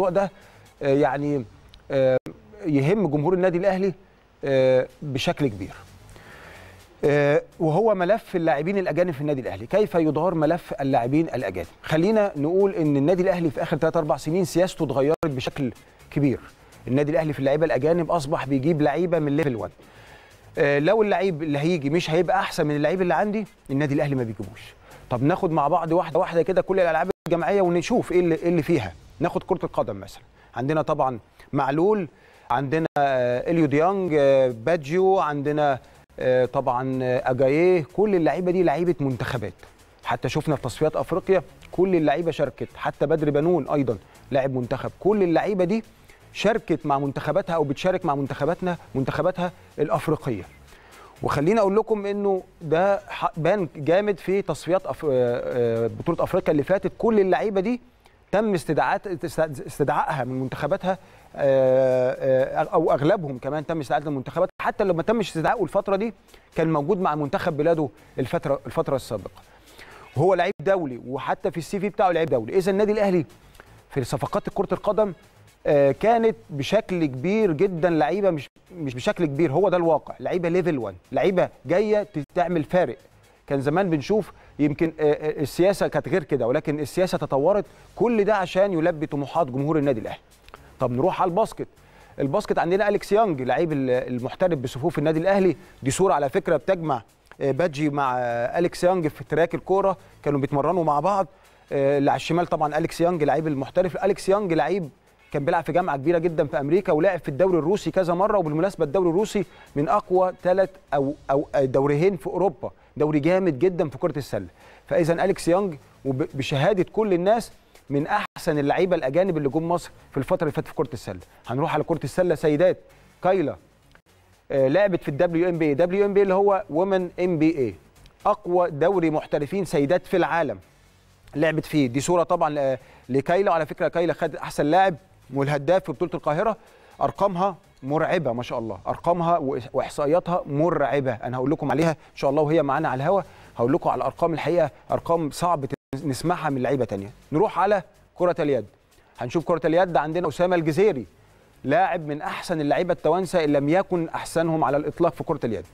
الموضوع ده آه، يعني آه، يهم جمهور النادي الاهلي آه، بشكل كبير وهو ملف اللاعبين الاجانب في النادي الاهلي كيف يدار ملف اللاعبين الاجانب خلينا نقول ان النادي الاهلي في اخر 3 4 سنين سياسته اتغيرت بشكل كبير النادي الاهلي في اللعيبه الاجانب اصبح بيجيب لعيبه من ليفل 1 لو اللعيب اللي هيجي مش هيبقى احسن من اللعيب اللي عندي النادي الاهلي ما بيجيبوش طب ناخد مع بعض واحده واحده كده كل الالعاب الجماعيه ونشوف ايه اللي, إيه اللي فيها ناخد كره القدم مثلا عندنا طبعا معلول عندنا آه، اليو ديانج آه، باجيو عندنا آه، طبعا اجاييه كل اللعيبه دي لعيبه منتخبات حتى شفنا في تصفيات افريقيا كل اللعيبه شاركت حتى بدر بنون ايضا لاعب منتخب كل اللعيبه دي شاركت مع منتخباتها او بتشارك مع منتخباتنا منتخباتها الافريقيه وخليني اقول لكم انه ده بان جامد في تصفيات أف... بطوله افريقيا اللي فاتت كل اللعيبه دي تم استدعاء استدعائها من منتخباتها آه، آه، او اغلبهم كمان تم استدعاء المنتخبات حتى لو ما تمش استدعائه الفتره دي كان موجود مع منتخب بلاده الفتره الفتره السابقه وهو لعيب دولي وحتى في السي في بتاعه لعيب دولي اذا النادي الاهلي في صفقات كره القدم آه، كانت بشكل كبير جدا لعيبه مش مش بشكل كبير هو ده الواقع لعيبه ليفل 1 لعيبه جايه تعمل فارق كان زمان بنشوف يمكن آه، آه، السياسه كانت غير كده ولكن السياسه تطورت كل ده عشان يلبي طموحات جمهور النادي الاهلي طب نروح على الباسكت الباسكت عندنا اليكس يانج لعيب المحترف بصفوف النادي الاهلي دي صوره على فكره بتجمع آه، بادجي مع اليكس يانج في تراك الكوره كانوا بيتمرنوا مع بعض اللي على الشمال طبعا اليكس يانج لعيب المحترف اليكس يانج لعيب كان بيلعب في جامعه كبيره جدا في امريكا ولعب في الدوري الروسي كذا مره وبالمناسبه الدوري الروسي من اقوى ثلاث او او آه، دوريين في اوروبا دوري جامد جدا في كره السله فاذا اليكس يانج وبشهاده كل الناس من احسن اللعيبه الاجانب اللي جم مصر في الفتره اللي فاتت في كره السله هنروح على كره السله سيدات كايلا آه، لعبت في الدبليو ام بي اي دبليو ام بي اللي هو وومن ام بي اي اقوى دوري محترفين سيدات في العالم لعبت فيه دي صوره طبعا آه، لكايلا وعلى فكره كايلا خد احسن لاعب والهداف في بطوله القاهره ارقامها مرعبه ما شاء الله ارقامها واحصائياتها مرعبه انا هقول لكم عليها ان شاء الله وهي معانا على الهوا هقول لكم على الارقام الحقيقه ارقام صعب نسمعها من لعيبه تانية نروح على كره اليد هنشوف كره اليد عندنا اسامه الجزيري لاعب من احسن اللعيبه التوانسه ان لم يكن احسنهم على الاطلاق في كره اليد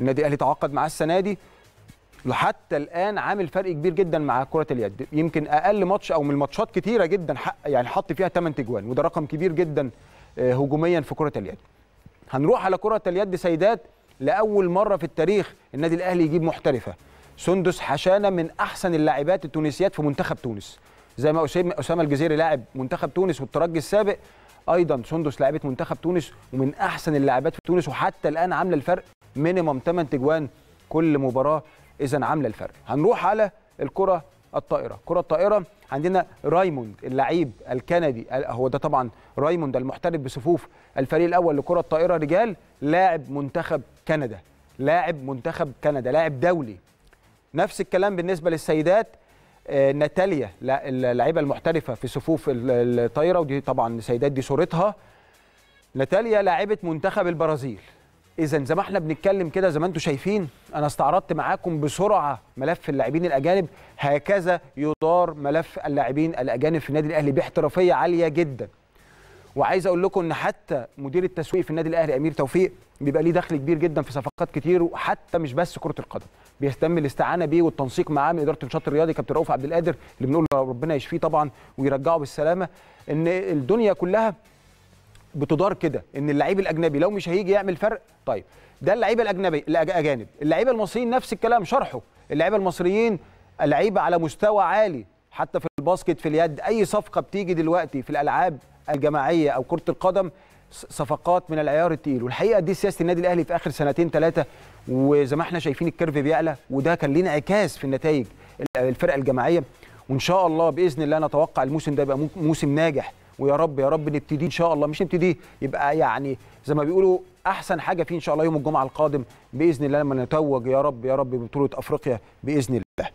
النادي الاهلي تعاقد معاه السنه دي حتى الان عامل فرق كبير جدا مع كره اليد يمكن اقل ماتش او من الماتشات كتيره جدا يعني حط فيها 8 تجوان وده رقم كبير جدا آه، هجوميا في كره اليد هنروح على كره اليد سيدات لاول مره في التاريخ النادي الاهلي يجيب محترفه سندس حشانه من احسن اللاعبات التونسيات في منتخب تونس زي ما اسامه الجزيري لاعب منتخب تونس والترجي السابق ايضا سندس لاعبه منتخب تونس ومن احسن اللاعبات في تونس وحتى الان عامله الفرق مينيمم 8 تجوان كل مباراه اذا عامله الفرق هنروح على الكره الطائره كره الطائره عندنا رايموند اللعيب الكندي هو ده طبعا رايموند المحترف بصفوف الفريق الاول لكره الطائره رجال لاعب منتخب كندا لاعب منتخب كندا لاعب دولي نفس الكلام بالنسبه للسيدات آه، ناتاليا اللعيبه المحترفه في صفوف الطايره ودي طبعا سيدات دي صورتها ناتاليا لاعبه منتخب البرازيل اذا زي ما احنا بنتكلم كده زي ما انتم شايفين انا استعرضت معاكم بسرعه ملف اللاعبين الاجانب هكذا يدار ملف اللاعبين الاجانب في النادي الاهلي باحترافيه عاليه جدا وعايز اقول لكم ان حتى مدير التسويق في النادي الاهلي امير توفيق بيبقى ليه دخل كبير جدا في صفقات كتير وحتى مش بس كره القدم بيهتم الاستعانه بيه والتنسيق معاه من اداره النشاط الرياضي كابتن رؤوف عبد القادر اللي بنقول ربنا يشفيه طبعا ويرجعه بالسلامه ان الدنيا كلها بتدار كده ان اللعيب الاجنبي لو مش هيجي يعمل فرق طيب ده اللعيبه الاجنبي الاجانب اللعيبه المصريين نفس الكلام شرحه اللعيبه المصريين لعيبه على مستوى عالي حتى في الباسكت في اليد اي صفقه بتيجي دلوقتي في الالعاب الجماعيه او كره القدم صفقات من العيار التقيل والحقيقه دي سياسه النادي الاهلي في اخر سنتين ثلاثه وزي ما احنا شايفين الكيرف بيعلى وده كان ليه انعكاس في النتائج الفرقه الجماعيه وان شاء الله باذن الله نتوقع الموسم ده يبقى موسم ناجح ويا رب يا رب نبتدي ان شاء الله مش نبتدي يبقى يعني زي ما بيقولوا احسن حاجه فيه ان شاء الله يوم الجمعه القادم باذن الله لما نتوج يا رب يا رب ببطوله افريقيا باذن الله